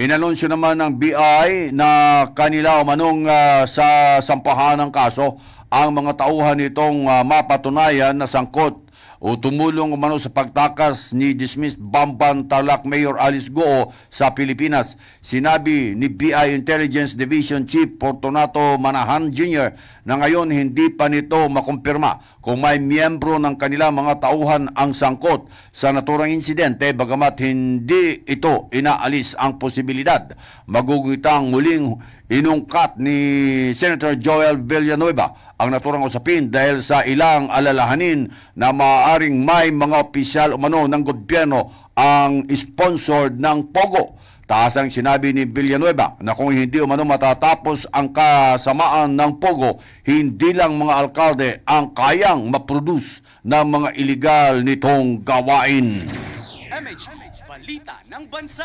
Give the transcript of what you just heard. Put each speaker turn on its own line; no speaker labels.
Inanunsyo naman ng BI na kanila umanong uh, sa sampahan ng kaso ang mga tauhan nitong uh, mapatunayan na sangkot o tumulong umano sa pagtakas ni dismissed Bamban Talak Mayor Alice Goo sa Pilipinas. Sinabi ni BI Intelligence Division Chief Fortunato Manahan Jr. na ngayon hindi pa nito makumpirma kung may miyembro ng kanila mga tauhan ang sangkot sa naturang insidente bagamat hindi ito inaalis ang posibilidad. Magugitang muling inungkat ni Senator Joel Villanueva ang naturang usapin dahil sa ilang alalahanin na maaari maaaring may mga opisyal umano ng gobyerno ang sponsored ng Pogo. Taas ang sinabi ni Villanueva na kung hindi umano matatapos ang kasamaan ng Pogo, hindi lang mga alkalde ang kayang maproduce ng mga iligal nitong gawain. MH, balita ng bansa.